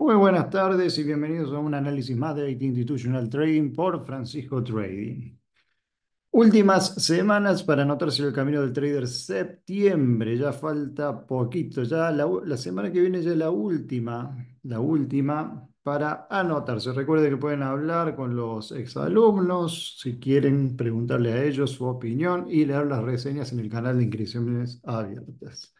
Muy buenas tardes y bienvenidos a un análisis más de IT Institutional Trading por Francisco Trading. Últimas semanas para anotarse el camino del trader septiembre, ya falta poquito, ya la, semana que viene ya la última, la última para anotarse. Recuerden que pueden hablar con los exalumnos si quieren preguntarle a ellos su opinión y leer las reseñas en el canal de inscripciones abiertas.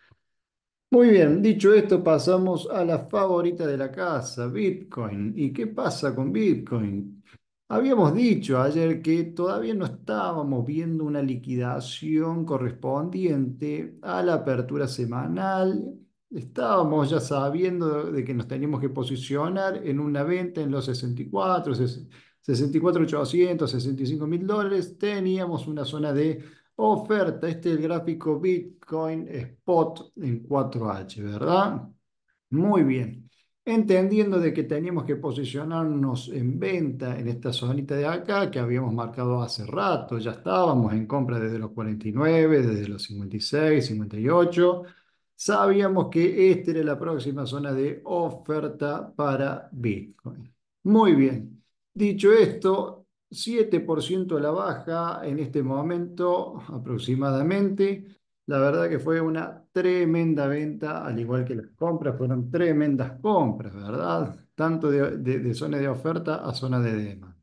Muy bien, dicho esto, pasamos a la favorita de la casa, Bitcoin. ¿Y qué pasa con Bitcoin? Habíamos dicho ayer que todavía no estábamos viendo una liquidación correspondiente a la apertura semanal. Estábamos ya sabiendo de que nos teníamos que posicionar en una venta en los 64, 64.800, 65 mil dólares. Teníamos una zona de oferta. Este es el gráfico Bitcoin Spot en 4H, ¿verdad? Muy bien. Entendiendo de que teníamos que posicionarnos en venta en esta zonita de acá que habíamos marcado hace rato, ya estábamos en compra desde los 49, desde los 56, 58. Sabíamos que esta era la próxima zona de oferta para Bitcoin. Muy bien. Dicho esto, 7% a la baja en este momento aproximadamente. La verdad que fue una tremenda venta, al igual que las compras, fueron tremendas compras, ¿verdad? Tanto de, zona de oferta a zona de demanda.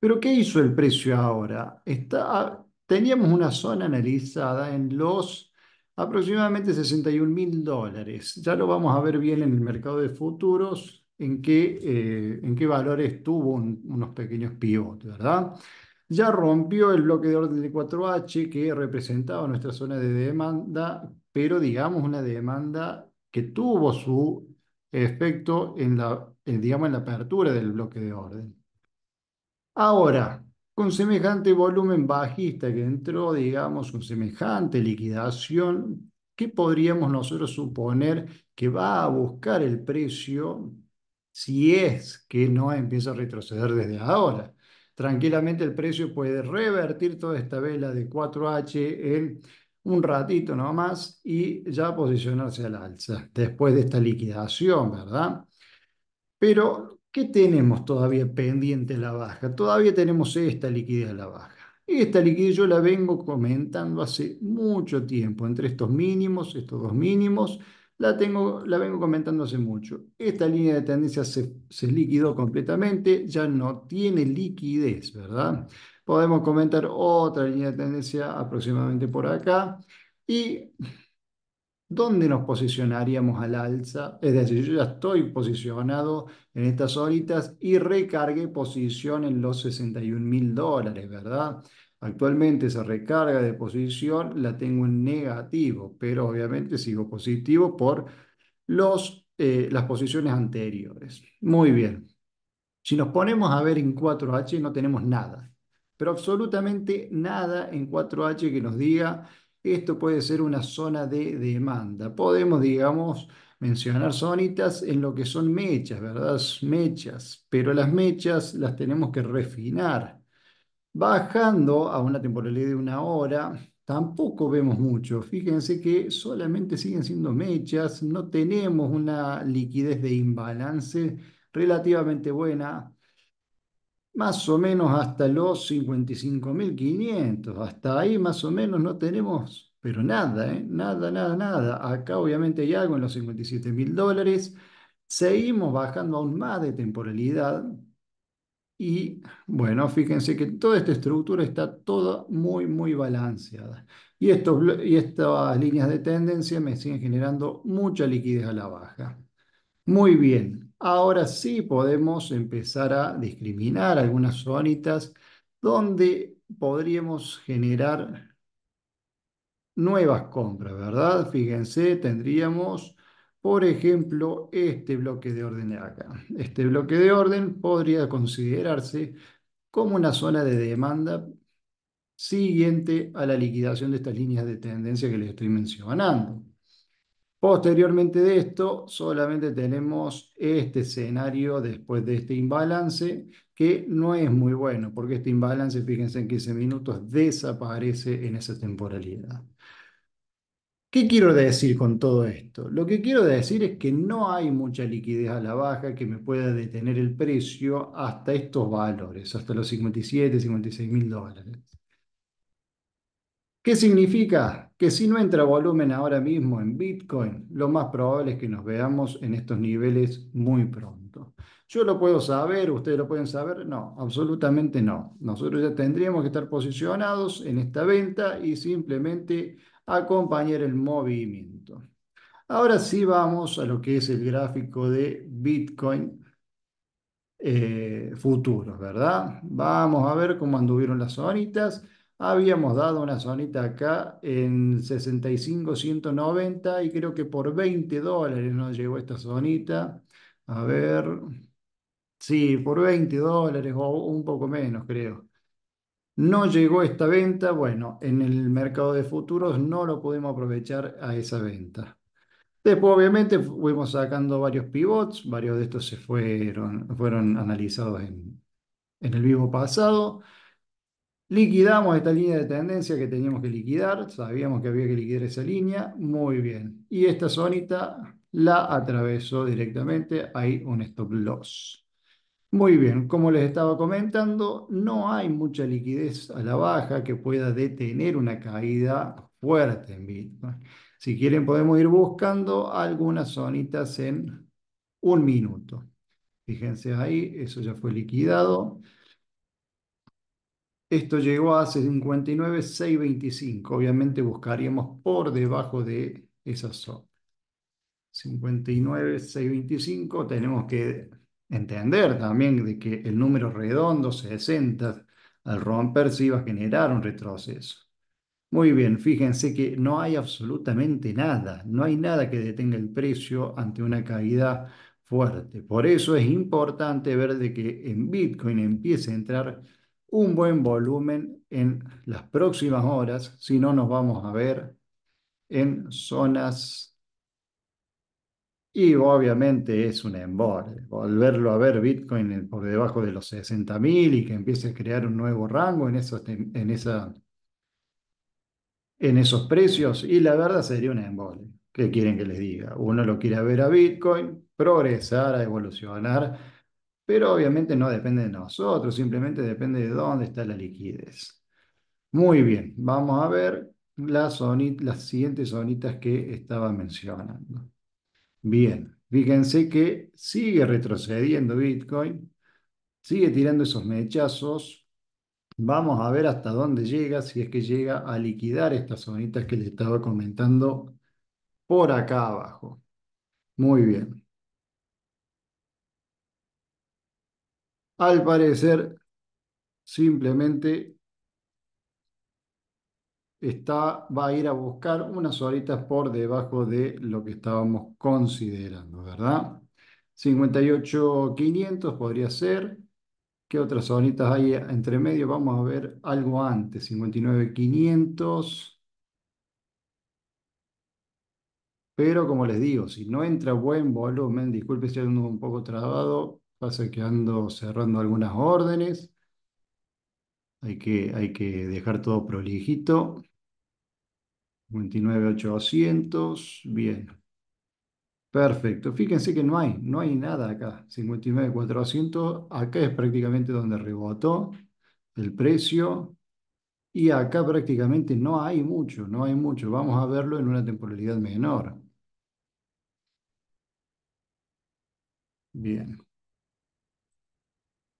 Pero ¿qué hizo el precio ahora? Está, teníamos una zona analizada en los aproximadamente 61 mil dólares. Ya lo vamos a ver bien en el mercado de futuros, en qué, eh, en qué valores tuvo unos pequeños pivotes, ¿verdad? Ya rompió el bloque de orden de 4H que representaba nuestra zona de demanda, pero digamos una demanda que tuvo su efecto en la, eh, digamos, en la apertura del bloque de orden. Ahora, con semejante volumen bajista que entró, digamos, con semejante liquidación, ¿qué podríamos nosotros suponer que va a buscar el precio si es que no empieza a retroceder desde ahora. Tranquilamente el precio puede revertir toda esta vela de 4H en un ratito nomás y ya posicionarse al alza después de esta liquidación, ¿verdad? Pero, ¿qué tenemos todavía pendiente la baja? Todavía tenemos esta liquidez a la baja. Esta liquidez yo la vengo comentando hace mucho tiempo, entre estos mínimos, estos dos mínimos, la, tengo, la vengo comentando hace mucho. Esta línea de tendencia se, se liquidó completamente, ya no tiene liquidez, ¿verdad? Podemos comentar otra línea de tendencia aproximadamente por acá. Y ¿dónde nos posicionaríamos al alza? Es decir, yo ya estoy posicionado en estas horitas y recargué posición en los 61 mil dólares, ¿verdad? Actualmente esa recarga de posición la tengo en negativo, pero obviamente sigo positivo por los, eh, las posiciones anteriores. Muy bien. Si nos ponemos a ver en 4H no tenemos nada, pero absolutamente nada en 4H que nos diga esto puede ser una zona de demanda. Podemos, digamos, mencionar zonitas en lo que son mechas, ¿verdad? Mechas, pero las mechas las tenemos que refinar Bajando a una temporalidad de una hora, tampoco vemos mucho. Fíjense que solamente siguen siendo mechas, no tenemos una liquidez de imbalance relativamente buena, más o menos hasta los 55.500. Hasta ahí más o menos no tenemos, pero nada, ¿eh? nada, nada, nada. Acá obviamente hay algo en los 57.000 dólares. Seguimos bajando aún más de temporalidad, y bueno, fíjense que toda esta estructura está toda muy, muy balanceada. Y, y estas líneas de tendencia me siguen generando mucha liquidez a la baja. Muy bien, ahora sí podemos empezar a discriminar algunas zonitas donde podríamos generar nuevas compras, ¿verdad? Fíjense, tendríamos por ejemplo, este bloque de orden de acá. Este bloque de orden podría considerarse como una zona de demanda siguiente a la liquidación de estas líneas de tendencia que les estoy mencionando. Posteriormente de esto, solamente tenemos este escenario después de este imbalance, que no es muy bueno, porque este imbalance, fíjense, en 15 minutos desaparece en esa temporalidad. ¿Qué quiero decir con todo esto? Lo que quiero decir es que no hay mucha liquidez a la baja que me pueda detener el precio hasta estos valores, hasta los 57, 56 mil dólares. ¿Qué significa? Que si no entra volumen ahora mismo en Bitcoin, lo más probable es que nos veamos en estos niveles muy pronto. ¿Yo lo puedo saber? ¿Ustedes lo pueden saber? No, absolutamente no. Nosotros ya tendríamos que estar posicionados en esta venta y simplemente acompañar el movimiento. Ahora sí vamos a lo que es el gráfico de Bitcoin futuro eh, futuros, ¿verdad? Vamos a ver cómo anduvieron las zonitas. Habíamos dado una zonita acá en 65, y creo que por 20 dólares nos llegó esta zonita. A ver, sí, por 20 dólares o un poco menos creo. No llegó esta venta, bueno, en el mercado de futuros no lo pudimos aprovechar a esa venta. Después, obviamente, fuimos sacando varios pivots, varios de estos se fueron, fueron analizados en, en el vivo pasado. Liquidamos esta línea de tendencia que teníamos que liquidar, sabíamos que había que liquidar esa línea, muy bien. Y esta zonita la atravesó directamente, hay un stop loss. Muy bien, como les estaba comentando, no hay mucha liquidez a la baja que pueda detener una caída fuerte en Bitcoin. Si quieren, podemos ir buscando algunas zonitas en un minuto. Fíjense ahí, eso ya fue liquidado. Esto llegó a 59.625. Obviamente buscaríamos por debajo de esa zona. 59.625 tenemos que entender también de que el número redondo, 60, al romperse iba a generar un retroceso. Muy bien, fíjense que no hay absolutamente nada, no hay nada que detenga el precio ante una caída fuerte. Por eso es importante ver de que en Bitcoin empiece a entrar un buen volumen en las próximas horas, si no nos vamos a ver en zonas y obviamente es un embole. Volverlo a ver Bitcoin por debajo de los 60.000 y que empiece a crear un nuevo rango en, esos, en, esa, en esos precios. Y la verdad sería un embole. ¿Qué quieren que les diga? Uno lo quiere ver a Bitcoin, progresar, a evolucionar, pero obviamente no depende de nosotros, simplemente depende de dónde está la liquidez. Muy bien, vamos a ver las, las siguientes sonitas que estaba mencionando. Bien, fíjense que sigue retrocediendo Bitcoin, sigue tirando esos mechazos. Vamos a ver hasta dónde llega, si es que llega a liquidar estas zonitas que les estaba comentando por acá abajo. Muy bien. Al parecer, simplemente está, va a ir a buscar unas horitas por debajo de lo que estábamos considerando, ¿verdad? 58.500 podría ser. ¿Qué otras horitas hay entre medio? Vamos a ver algo antes. 59.500. Pero como les digo, si no entra buen volumen, disculpe si ando un poco trabado, pasa que ando cerrando algunas órdenes. Hay que, hay que dejar todo prolijito. 59,800. Bien. Perfecto. Fíjense que no hay, no hay nada acá. 59,400. Acá es prácticamente donde rebotó el precio. Y acá prácticamente no hay mucho, no hay mucho. Vamos a verlo en una temporalidad menor. Bien.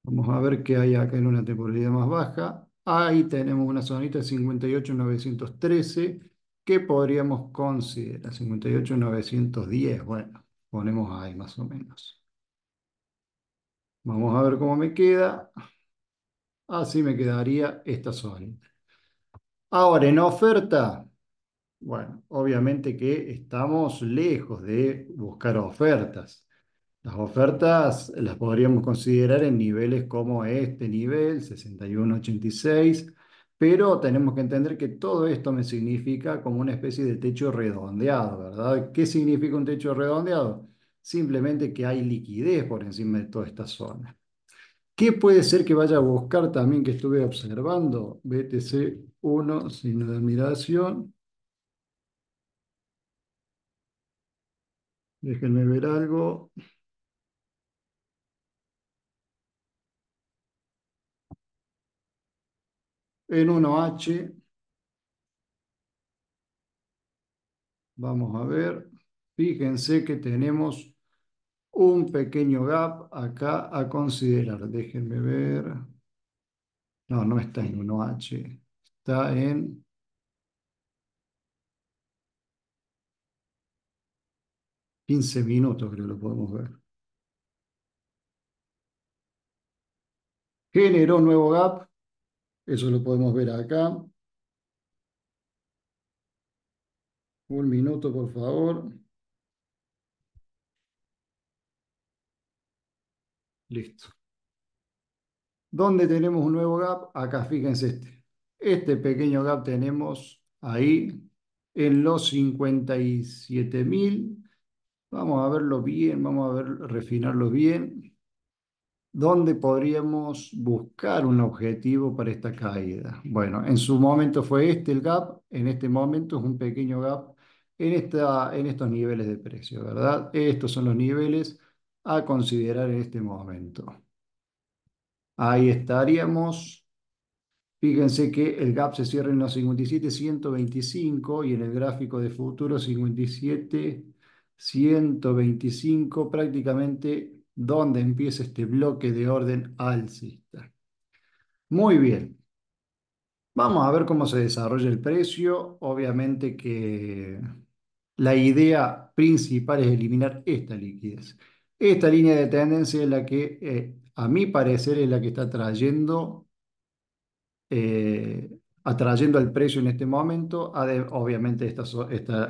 Vamos a ver qué hay acá en una temporalidad más baja. Ahí tenemos una zonita de 58,913 ¿Qué podríamos considerar? 58.910. Bueno, ponemos ahí más o menos. Vamos a ver cómo me queda. Así me quedaría esta zona. Ahora, en oferta, bueno, obviamente que estamos lejos de buscar ofertas. Las ofertas las podríamos considerar en niveles como este nivel, 61.86, pero tenemos que entender que todo esto me significa como una especie de techo redondeado, ¿verdad? ¿Qué significa un techo redondeado? Simplemente que hay liquidez por encima de toda esta zona. ¿Qué puede ser que vaya a buscar también que estuve observando? BTC 1, signo de admiración. Déjenme ver algo. en 1H. Vamos a ver. Fíjense que tenemos un pequeño gap acá a considerar. Déjenme ver. No, no está en 1H. Está en... ...15 minutos creo que lo podemos ver. Generó nuevo gap eso lo podemos ver acá. Un minuto, por favor. Listo. ¿Dónde tenemos un nuevo gap? Acá, fíjense este. Este pequeño gap tenemos ahí en los 57.000 Vamos a verlo bien, vamos a ver, refinarlo bien. ¿Dónde podríamos buscar un objetivo para esta caída? Bueno, en su momento fue este el gap, en este momento es un pequeño gap en, esta, en estos niveles de precio, ¿verdad? Estos son los niveles a considerar en este momento. Ahí estaríamos. Fíjense que el gap se cierra en los 57.125 y en el gráfico de futuro 125 prácticamente dónde empieza este bloque de orden alcista. Muy bien. Vamos a ver cómo se desarrolla el precio. Obviamente que la idea principal es eliminar esta liquidez. Esta línea de tendencia es la que, eh, a mi parecer, es la que está trayendo, eh, atrayendo al precio en este momento. Obviamente esta,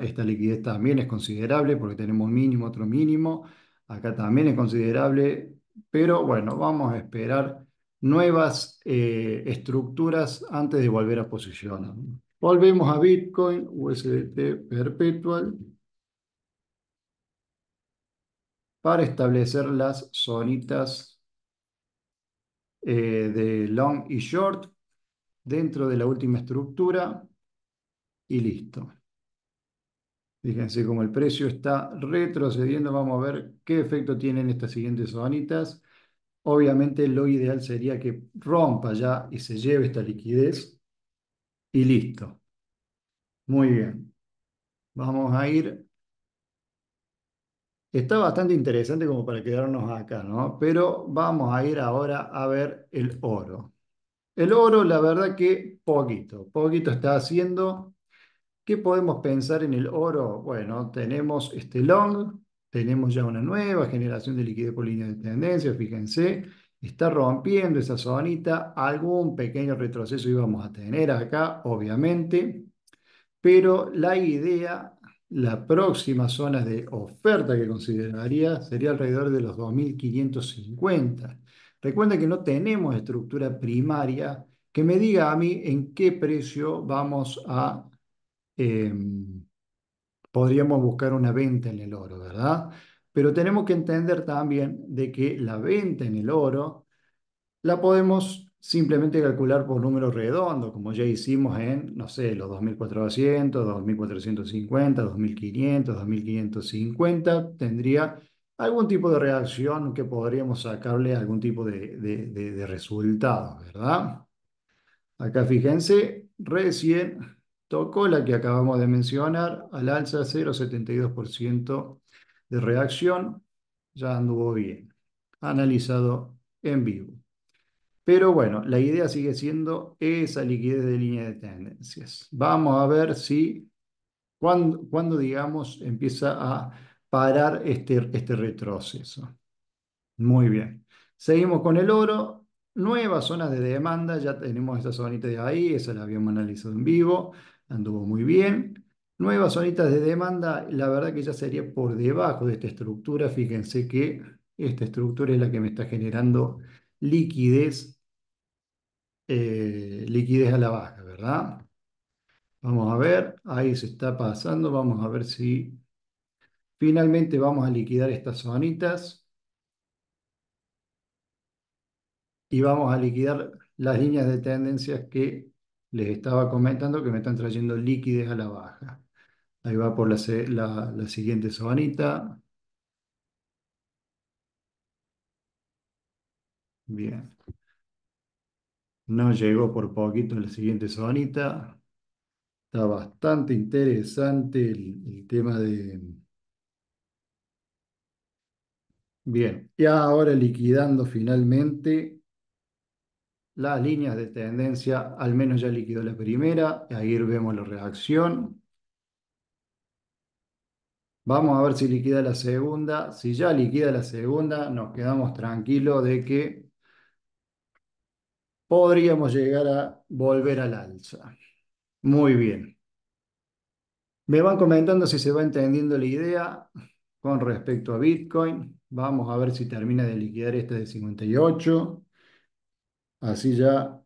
esta liquidez también es considerable porque tenemos un mínimo, otro mínimo acá también es considerable, pero bueno, vamos a esperar nuevas eh, estructuras antes de volver a posicionar. Volvemos a Bitcoin, USDT Perpetual, para establecer las zonitas eh, de long y short dentro de la última estructura y listo. Fíjense cómo el precio está retrocediendo. Vamos a ver qué efecto tienen estas siguientes zonitas. Obviamente lo ideal sería que rompa ya y se lleve esta liquidez. Y listo. Muy bien. Vamos a ir. Está bastante interesante como para quedarnos acá, ¿no? Pero vamos a ir ahora a ver el oro. El oro, la verdad que poquito, poquito está haciendo. ¿Qué podemos pensar en el oro? Bueno, tenemos este long, tenemos ya una nueva generación de liquidez por línea de tendencia, fíjense, está rompiendo esa zonita, algún pequeño retroceso íbamos a tener acá, obviamente, pero la idea, la próxima zona de oferta que consideraría sería alrededor de los 2.550. Recuerden que no tenemos estructura primaria que me diga a mí en qué precio vamos a Em, podríamos buscar una venta en el oro, ¿verdad? Pero tenemos que entender también de que la venta en el oro la podemos simplemente calcular por números redondos, como ya hicimos en, no sé, los 2400, 2450, 2500, 2550, tendría algún tipo de reacción que podríamos sacarle algún tipo de, de resultado, ¿verdad? Acá fíjense, recién Tocó la que acabamos de mencionar, al alza 0,72% de reacción, ya anduvo bien, analizado en vivo. Pero bueno, la idea sigue siendo esa liquidez de línea de tendencias. Vamos a ver si, cuando, cuando digamos, empieza a parar este, este retroceso. Muy bien. Seguimos con el oro. Nuevas zonas de demanda, ya tenemos esta zonita de ahí, esa la habíamos analizado en vivo anduvo muy bien. Nuevas zonitas de demanda, la verdad que ya sería por debajo de esta estructura. Fíjense que esta estructura es la que me está generando liquidez, eh, liquidez a la baja, ¿verdad? Vamos a ver, ahí se está pasando, vamos a ver si finalmente vamos a liquidar estas zonitas. Y vamos a liquidar las líneas de tendencias que les estaba comentando que me están trayendo líquidos a la baja. Ahí va por la, siguiente sobanita. Bien. No llegó por poquito en la siguiente sobanita. Está bastante interesante el, el tema de... Bien, y ahora liquidando finalmente las líneas de tendencia, al menos ya liquidó la primera, y ahí vemos la reacción. Vamos a ver si liquida la segunda. Si ya liquida la segunda, nos quedamos tranquilos de que podríamos llegar a volver al alza. Muy bien. Me van comentando si se va entendiendo la idea con respecto a Bitcoin. Vamos a ver si termina de liquidar este de 58. Así ya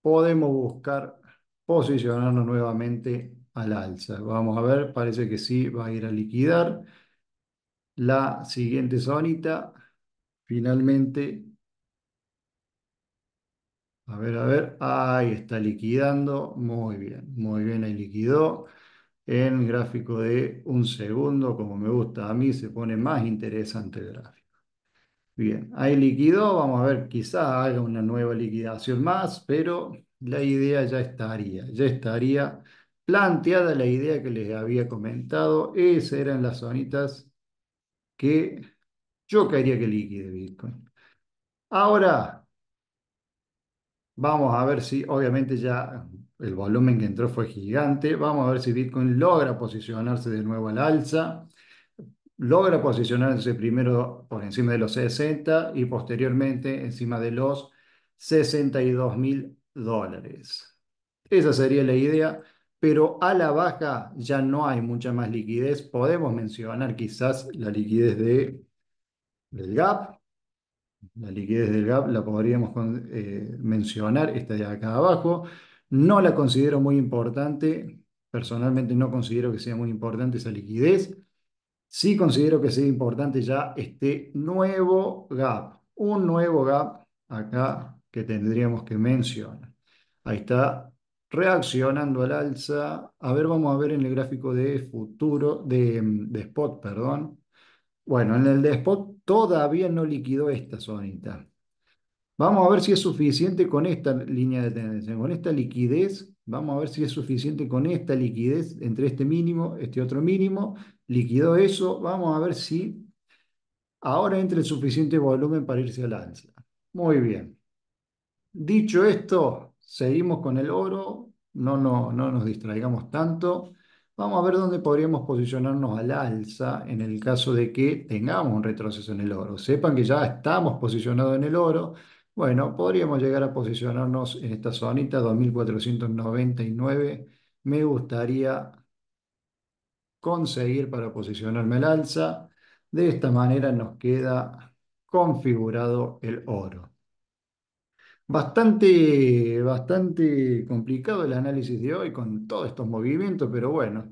podemos buscar posicionarnos nuevamente al alza. Vamos a ver, parece que sí va a ir a liquidar. La siguiente zonita, finalmente, a ver, a ver, ahí está liquidando, muy bien, muy bien, ahí liquidó. En gráfico de un segundo, como me gusta a mí, se pone más interesante el gráfico. Bien, ahí liquidó, vamos a ver, quizá haga una nueva liquidación más, pero la idea ya estaría, ya estaría planteada la idea que les había comentado. Esas eran las zonitas que yo quería que liquide Bitcoin. Ahora, vamos a ver si, obviamente ya el volumen que entró fue gigante, vamos a ver si Bitcoin logra posicionarse de nuevo al alza logra posicionarse primero por encima de los 60 y posteriormente encima de los 62 mil dólares. Esa sería la idea, pero a la baja ya no hay mucha más liquidez. Podemos mencionar quizás la liquidez del gap. La liquidez del gap la podríamos eh, mencionar, esta de acá abajo. No la considero muy importante, personalmente no considero que sea muy importante esa liquidez Sí considero que es importante ya este nuevo gap, un nuevo gap acá que tendríamos que mencionar. Ahí está reaccionando al alza. A ver, vamos a ver en el gráfico de futuro, de, spot, perdón. Bueno, en el de spot todavía no liquidó esta zonita. Vamos a ver si es suficiente con esta línea de tendencia, con esta liquidez. Vamos a ver si es suficiente con esta liquidez entre este mínimo, este otro mínimo liquidó eso, vamos a ver si ahora entra el suficiente volumen para irse al alza. Muy bien. Dicho esto, seguimos con el oro, no, no, no nos distraigamos tanto. Vamos a ver dónde podríamos posicionarnos al alza en el caso de que tengamos un retroceso en el oro. Sepan que ya estamos posicionados en el oro. Bueno, podríamos llegar a posicionarnos en esta zonita 2499. Me gustaría conseguir para posicionarme al alza. De esta manera nos queda configurado el oro. Bastante, bastante complicado el análisis de hoy con todos estos movimientos, pero bueno,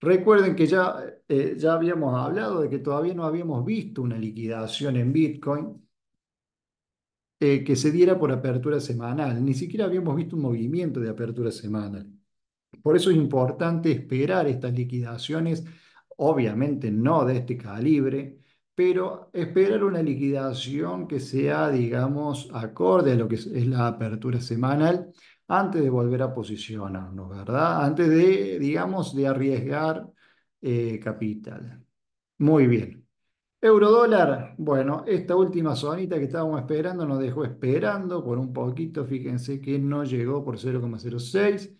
recuerden que ya, eh, ya habíamos hablado de que todavía no habíamos visto una liquidación en Bitcoin eh, que se diera por apertura semanal, ni siquiera habíamos visto un movimiento de apertura semanal. Por eso es importante esperar estas liquidaciones, obviamente no de este calibre, pero esperar una liquidación que sea, digamos, acorde a lo que es la apertura semanal antes de volver a posicionarnos, ¿verdad? Antes de, digamos, de arriesgar eh, capital. Muy bien. Eurodólar, bueno, esta última zonita que estábamos esperando nos dejó esperando por un poquito, fíjense que no llegó por 0,06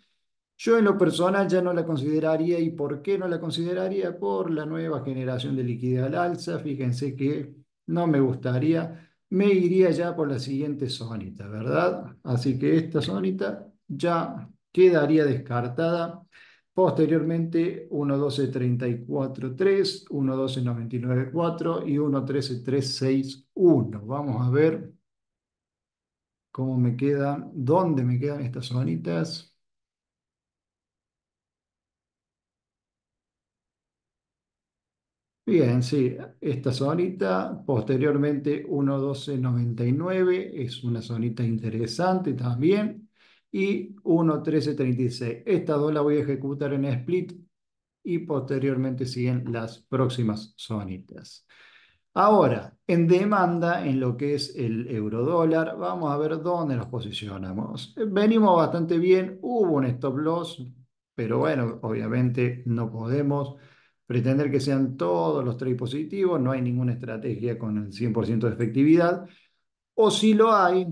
yo en lo personal ya no la consideraría y por qué no la consideraría por la nueva generación de liquidez al alza. Fíjense que no me gustaría. Me iría ya por la siguiente zonita ¿verdad? Así que esta zonita ya quedaría descartada. Posteriormente 1.12.34.3, 1.12.99.4 y 1.13.361. Vamos a ver cómo me quedan, dónde me quedan estas zonitas Bien, sí, esta zonita, posteriormente 1.12.99, es una zonita interesante también, y 1.13.36. esta dos voy a ejecutar en split y posteriormente siguen las próximas zonitas. Ahora, en demanda, en lo que es el eurodólar, vamos a ver dónde nos posicionamos. Venimos bastante bien, hubo un stop loss, pero bueno, obviamente no podemos pretender que sean todos los tres positivos, no hay ninguna estrategia con el 100% de efectividad, o si lo hay,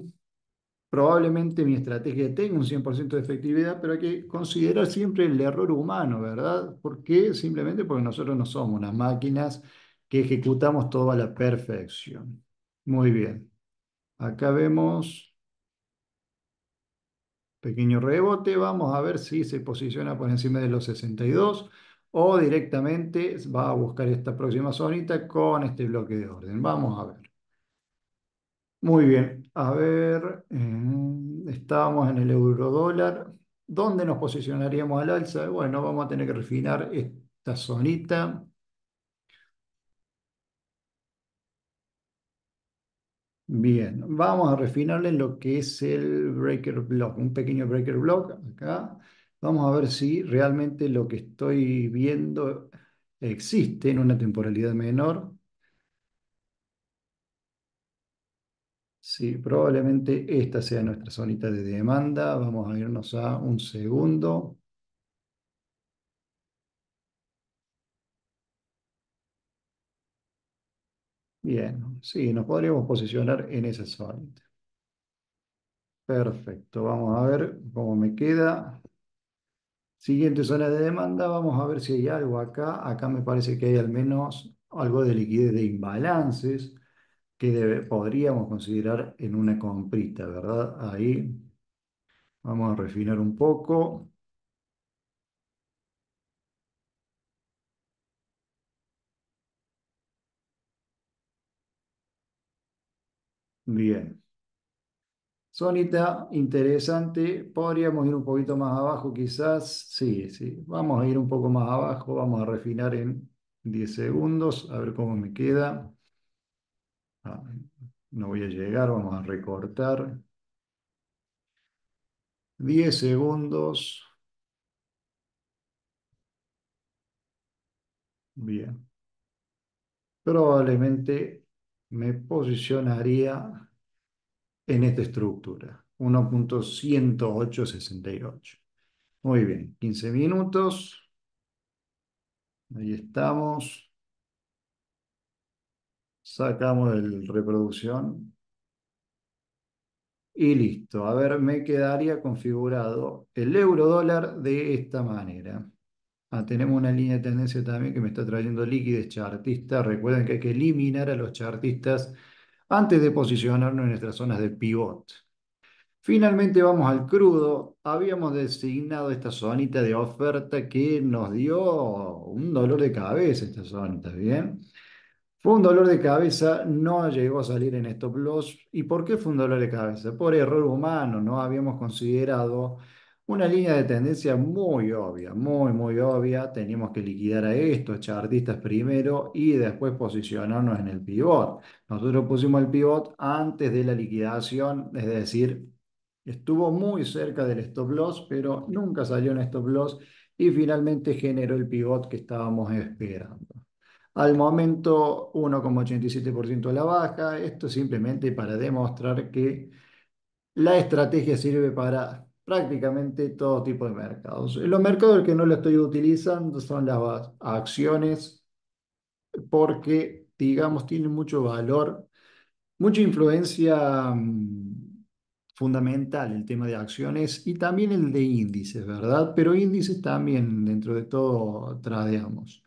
probablemente mi estrategia tenga un 100% de efectividad, pero hay que considerar siempre el error humano, ¿verdad? ¿Por qué? Simplemente porque nosotros no somos unas máquinas que ejecutamos todo a la perfección. Muy bien. Acá vemos pequeño rebote, vamos a ver si se posiciona por encima de los 62 o directamente va a buscar esta próxima zonita con este bloque de orden. Vamos a ver. Muy bien, a ver, Estamos eh, estábamos en el euro dólar. ¿Dónde nos posicionaríamos al alza? Bueno, vamos a tener que refinar esta zonita. Bien, vamos a refinarle lo que es el breaker block, un pequeño breaker block acá. Vamos a ver si realmente lo que estoy viendo existe en una temporalidad menor. Sí, probablemente esta sea nuestra zonita de demanda. Vamos a irnos a un segundo. Bien, sí, nos podríamos posicionar en esa zona. Perfecto, vamos a ver cómo me queda. Siguiente zona de demanda, vamos a ver si hay algo acá. Acá me parece que hay al menos algo de liquidez de imbalances que podríamos considerar en una comprita, ¿verdad? Ahí vamos a refinar un poco. Bien. Sonita, interesante. Podríamos ir un poquito más abajo, quizás. Sí, sí. Vamos a ir un poco más abajo. Vamos a refinar en 10 segundos. A ver cómo me queda. Ah, no voy a llegar. Vamos a recortar. 10 segundos. Bien. Probablemente me posicionaría en esta estructura, 1.10868. Muy bien, 15 minutos. Ahí estamos. Sacamos el reproducción. Y listo. A ver, me quedaría configurado el euro dólar de esta manera. Ah, tenemos una línea de tendencia también que me está trayendo liquidez chartista. Recuerden que hay que eliminar a los chartistas antes de posicionarnos en nuestras zonas de pivot. Finalmente vamos al crudo. Habíamos designado esta zonita de oferta que nos dio un dolor de cabeza esta zonita, ¿bien? Fue un dolor de cabeza, no llegó a salir en stop loss. ¿Y por qué fue un dolor de cabeza? Por error humano, no habíamos considerado una línea de tendencia muy obvia, muy, muy obvia. tenemos que liquidar a estos chartistas primero y después posicionarnos en el pivot. Nosotros pusimos el pivot antes de la liquidación, es decir, estuvo muy cerca del stop loss, pero nunca salió en stop loss y finalmente generó el pivot que estábamos esperando. Al momento 1,87% a la baja, esto simplemente para demostrar que la estrategia sirve para prácticamente todo tipo de mercados. Los mercados que no lo estoy utilizando son las acciones porque, digamos, tienen mucho valor, mucha influencia mm, fundamental el tema de acciones y también el de índices, ¿verdad? Pero índices también, dentro de todo, tradeamos.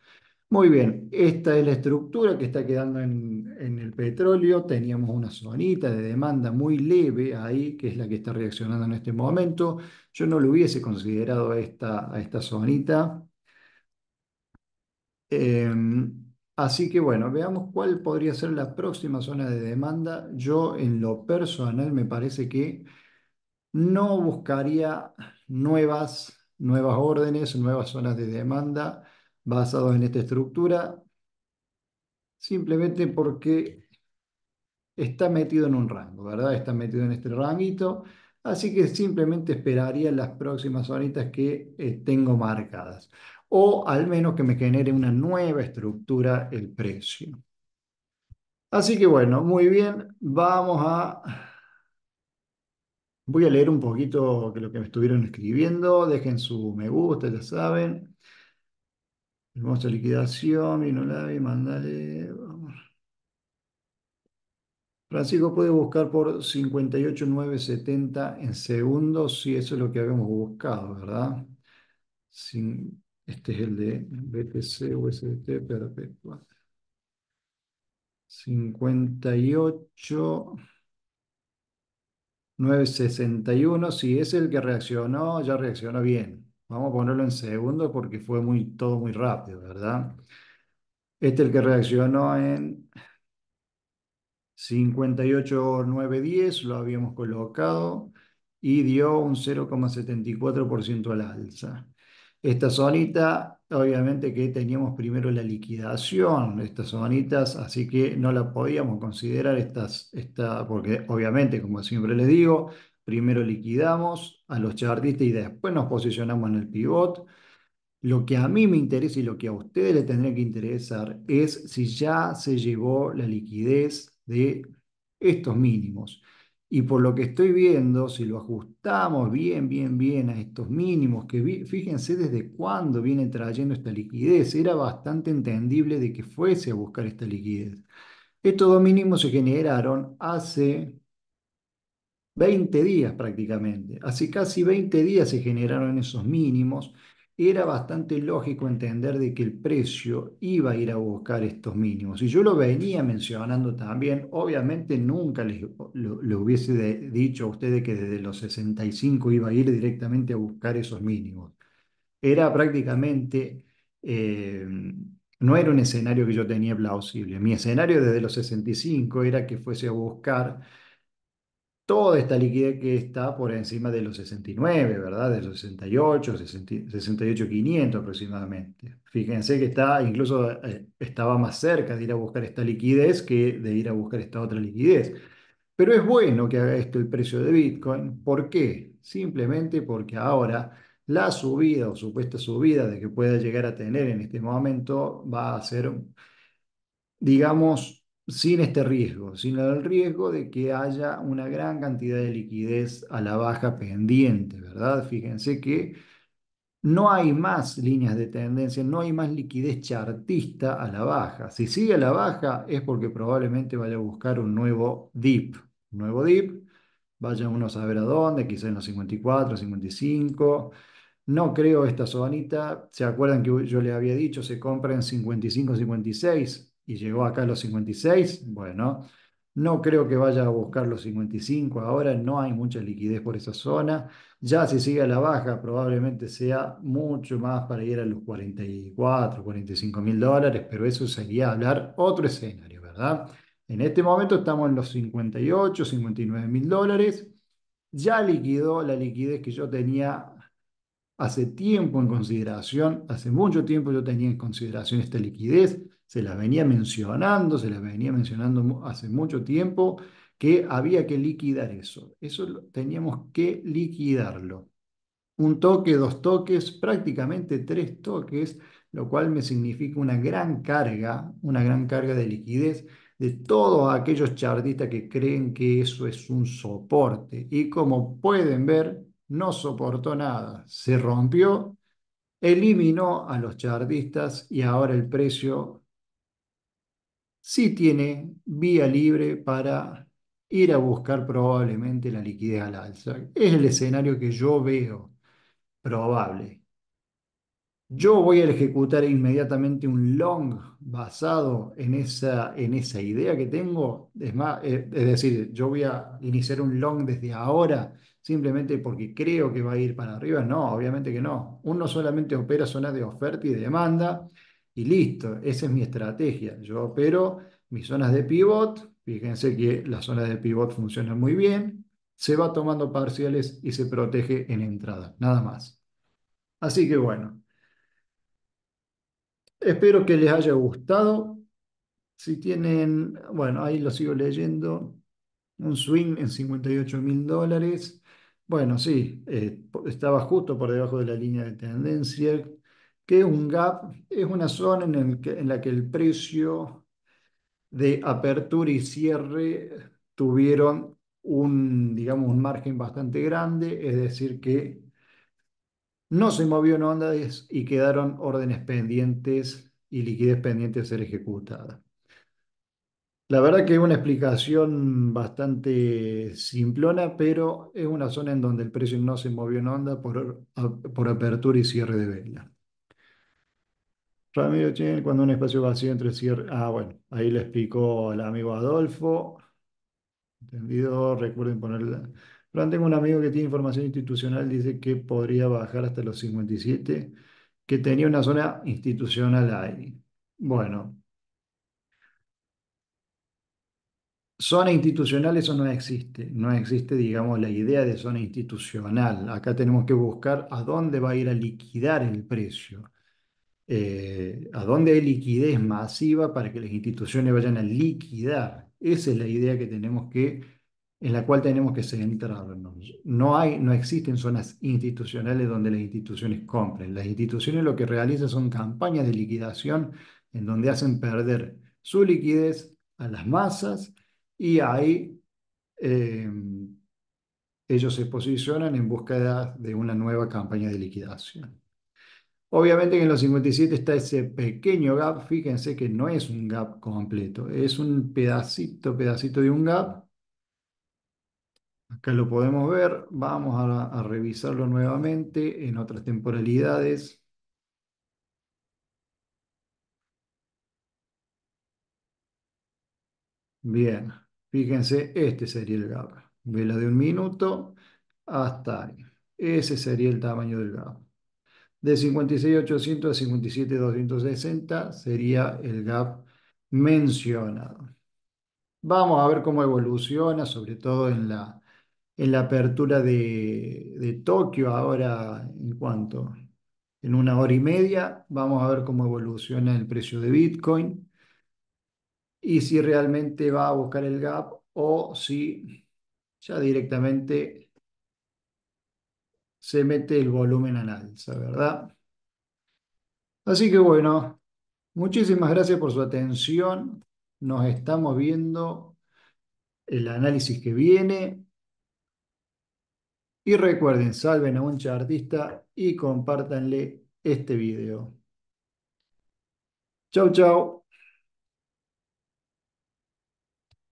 Muy bien, esta es la estructura que está quedando en, el petróleo. Teníamos una zonita de demanda muy leve ahí, que es la que está reaccionando en este momento. Yo no lo hubiese considerado a esta, esta zonita. Em, así que bueno, veamos cuál podría ser la próxima zona de demanda. Yo en lo personal me parece que no buscaría nuevas, nuevas órdenes, nuevas zonas de demanda basados en esta estructura, simplemente porque está metido en un rango, ¿verdad? Está metido en este ranguito, así que simplemente esperaría las próximas horitas que eh, tengo marcadas, o al menos que me genere una nueva estructura el precio. Así que bueno, muy bien, vamos a... Voy a leer un poquito lo que me estuvieron escribiendo, dejen su me gusta, ya saben a liquidación, vino Lavi, mandale. Vamos. Francisco puede buscar por 58,970 en segundos, si eso es lo que habíamos buscado, ¿verdad? este es el de BPC, USDT, perpetua. 58. 961, si es el que reaccionó, ya reaccionó bien. Vamos a ponerlo en segundo porque fue todo muy rápido, ¿verdad? Este es el que reaccionó en 58,910, lo habíamos colocado, y dio un 0,74% al alza. Esta zonita, obviamente que teníamos primero la liquidación de estas zonitas, así que no la podíamos considerar estas, esta, porque obviamente, como siempre les digo, primero liquidamos, a los chartistas y después nos posicionamos en el pivot. Lo que a mí me interesa y lo que a ustedes les tendría que interesar es si ya se llevó la liquidez de estos mínimos. Y por lo que estoy viendo, si lo ajustamos bien, bien, bien a estos mínimos, que fíjense desde cuándo viene trayendo esta liquidez, era bastante entendible de que fuese a buscar esta liquidez. Estos dos mínimos se generaron hace 20 días prácticamente. así casi 20 días se generaron esos mínimos. Era bastante lógico entender de que el precio iba a ir a buscar estos mínimos. Y yo lo venía mencionando también. Obviamente nunca le hubiese dicho a ustedes que desde los 65 iba a ir directamente a buscar esos mínimos. Era prácticamente... Eh, no era un escenario que yo tenía plausible. Mi escenario desde los 65 era que fuese a buscar toda esta liquidez que está por encima de los 69, ¿verdad? De los 68, 68.500 aproximadamente. Fíjense que está, incluso eh, estaba más cerca de ir a buscar esta liquidez que de ir a buscar esta otra liquidez. Pero es bueno que haga esto el precio de Bitcoin. ¿Por qué? Simplemente porque ahora la subida o supuesta subida de que pueda llegar a tener en este momento va a ser, digamos, sin este riesgo, sin el riesgo de que haya una gran cantidad de liquidez a la baja pendiente, ¿verdad? Fíjense que no hay más líneas de tendencia, no hay más liquidez chartista a la baja. Si sigue a la baja es porque probablemente vaya a buscar un nuevo dip, un nuevo dip, vaya uno a saber a dónde, quizá en los 54, 55. No creo esta sobanita. ¿Se acuerdan que yo le había dicho se compra en 55, 56? y llegó acá a los 56, bueno, no creo que vaya a buscar los 55 ahora, no hay mucha liquidez por esa zona. Ya si sigue a la baja, probablemente sea mucho más para ir a los 44, 45 mil dólares, pero eso sería hablar otro escenario, ¿verdad? En este momento estamos en los 58, 59 mil dólares. Ya liquidó la liquidez que yo tenía hace tiempo en consideración, hace mucho tiempo yo tenía en consideración esta liquidez se las venía mencionando, se las venía mencionando hace mucho tiempo, que había que liquidar eso. Eso teníamos que liquidarlo. Un toque, dos toques, prácticamente tres toques, lo cual me significa una gran carga, una gran carga de liquidez de todos aquellos chardistas que creen que eso es un soporte. Y como pueden ver, no soportó nada, se rompió, eliminó a los chardistas y ahora el precio si tiene vía libre para ir a buscar probablemente la liquidez al alza. Es el escenario que yo veo probable. Yo voy a ejecutar inmediatamente un long basado en esa, en esa idea que tengo. Es, eh, es decir, yo voy a iniciar un long desde ahora simplemente porque creo que va a ir para arriba. No, obviamente que no. Uno solamente opera zonas de oferta y demanda y listo. Esa es mi estrategia. Yo opero mis zonas de pivot, fíjense que las zonas de pivot funcionan muy bien, se va tomando parciales y se protege en entrada, nada más. Así que bueno, espero que les haya gustado. Si tienen, bueno, ahí lo sigo leyendo, un swing en 58 mil dólares. Bueno, sí, eh, estaba justo por debajo de la línea de tendencia, que un gap es una zona en, la que el precio de apertura y cierre tuvieron un, digamos, margen bastante grande, es decir, que no se movió en ondas y quedaron órdenes pendientes y liquidez pendiente de ser ejecutada. La verdad que es una explicación bastante simplona, pero es una zona en donde el precio no se movió en onda por, por apertura y cierre de vela. Ramiro Chen, cuando un espacio vacío entre cierre. Ah, bueno, ahí le explicó al amigo Adolfo. Entendido, recuerden ponerle. Pero tengo un amigo que tiene información institucional, dice que podría bajar hasta los 57, que tenía una zona institucional ahí. Bueno. Zona institucional, eso no existe. No existe, digamos, la idea de zona institucional. Acá tenemos que buscar a dónde va a ir a liquidar el precio. Eh, a dónde hay liquidez masiva para que las instituciones vayan a liquidar. Esa es la idea que tenemos que, en la cual tenemos que centrarnos. No, hay, no existen zonas institucionales donde las instituciones compren. Las instituciones lo que realizan son campañas de liquidación en donde hacen perder su liquidez a las masas y ahí em, ellos se posicionan en búsqueda de una nueva campaña de liquidación. Obviamente que en los 57 está ese pequeño gap, fíjense que no es un gap completo, es un pedacito, pedacito de un gap. Acá lo podemos ver, vamos a, revisarlo nuevamente en otras temporalidades. Bien, fíjense, este sería el gap. Vela de un minuto hasta ahí. Ese sería el tamaño del gap de 56.800 a 57.260 sería el gap mencionado. Vamos a ver cómo evoluciona, sobre todo en la, en la apertura de, de Tokio ahora en cuanto en una hora y media. Vamos a ver cómo evoluciona el precio de Bitcoin y si realmente va a buscar el gap o si ya directamente se mete el volumen al alza, ¿verdad? Así que bueno, muchísimas gracias por su atención. Nos estamos viendo el análisis que viene. Y recuerden, salven a un chartista y compártanle este video. Chau, chao.